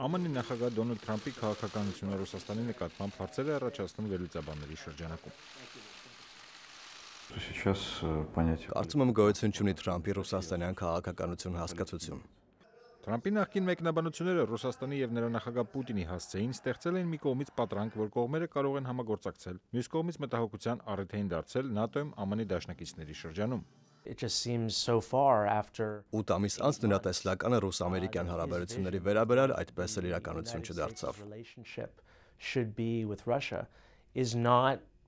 ԱՄՆ նախագահ Դոնալդ Թրամփի քաղաքականությունը Ռուսաստանի նկատմամբ հարցեր է առաջացնում վերլուծաբանների շրջանակում։ Сейчас э, понятие. Կարծում եմ գոյություն ունի Թրամփի ռուսաստանյան քաղաքականություն հասկացություն։ Թրամփի նախկին մեկնաբանությունները Ռուսաստանի եւ նրա նախագահ Պուտինի հասցեին ստեղծել են մի կողմից պատրանք, որ կողմերը կարող են համագործակցել, մյուս կողմից մտահոգության առիթային դարձել ՆԱՏՕ-ում ԱՄՆ-ի դաշնակիցների շրջանում։ 8 ամիս անց նրա տեսլականը ռուս-ամերիկյան հարաբերությունների վերաբերյալ այդպես էլ իրականություն չդարձավ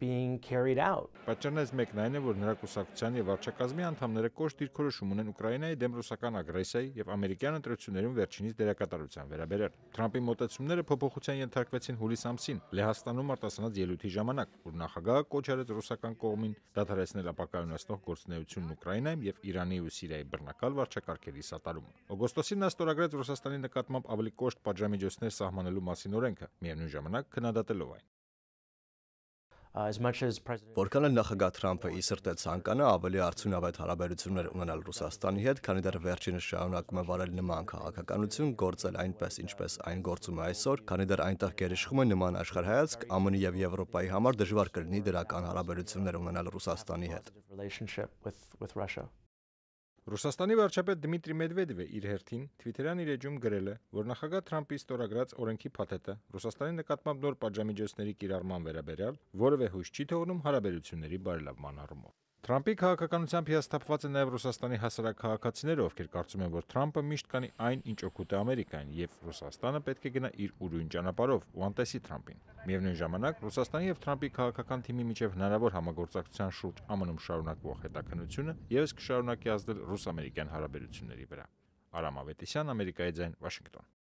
being carried out։ Պատճառն այս մեկն այն է, որ նրա կուսակցության եւ վարչակազմի անդամները կոշտ դիրքորոշում ունեն Ուկրաինայի դեմ ռուսական ագրեսիայի եւ ամերիկյան ընտրություններում վերջինիս դերակատարության վերաբերյալ։ Թրամպի մտածումները փոփոխության ենթարկվեցին հուլիս ամսին Լեհաստանում արտասանած ելույթի ժամանակ, որ նախագահը կոչ արեց ռուսական կողմին դադարեցնել ապակայունացնող գործունեությունն Ուկրաինայում եւ Իրանի ու Սիրիայի բռնակալ վարչակարգերի սատարումը։ Օգոստոսին նա ստորագրեց Ռուսաստանի նկատմամբ ավելի կոշտ պատժամիջոցներ սահմանելու մասին օրենքը, միևնույն ժամանակ քննադատելով այն։ Որքան էլ նախագահ Թրամփը ի սրտե ցանկանա ավելի արդյունավետ հարաբերություններ ունենալ Ռուսաստանի հետ, քանի դեռ վերջինը շարունակում է վարել նման քաղաքականություն, գործել այնպես, ինչպես այն գործում է այսօր, քանի դեռ այնտեղ գերիշխում է նման աշխարհայացք, ԱՄՆ-ի եւ Եվրոպայի համար դժվար կլինի դրական հարաբերություններ ունենալ Ռուսաստանի հետ։ Ռուսաստանի վարչապետ Դմիտրի Մեդվեդևը իր հերթին Twitter-յան իր էջում գրել է, որ նախագահ Թրամփի ստորագրած օրենքի փաթեթը Ռուսաստանի նկատմամբ նոր պատժամիջոցների կիրառման վերաբերյալ որևէ հույս չի թողնում հարաբերությունների բարելավման առումով։ Թրամպի քաղաքականությամբ հիասթափված են նաև Ռուսաստանի հասարակ քաղաքացիները, ովքեր կարծում են, որ Թրամպը միշտ կանի այն, ինչ օգուտ է Ամերիկային, եւ Ռուսաստանը պետք է գնա իր ուրույն ճանապարհով ու անտեսի Թրամպին։ Միևնույն ժամանակ Ռուսաստանի եւ Թրամպի քաղաքական թիմի միջև հնարավոր համագործակցության շուրջ ԱՄՆ-ում շարունակվող հետաքննությունը եւս կշարունակի ազդել ռուս-ամերիկյան հարաբերությունների վրա։ Արամ Ավետիսյան, Ամերիկայի ձայն, Վաշինգտոն։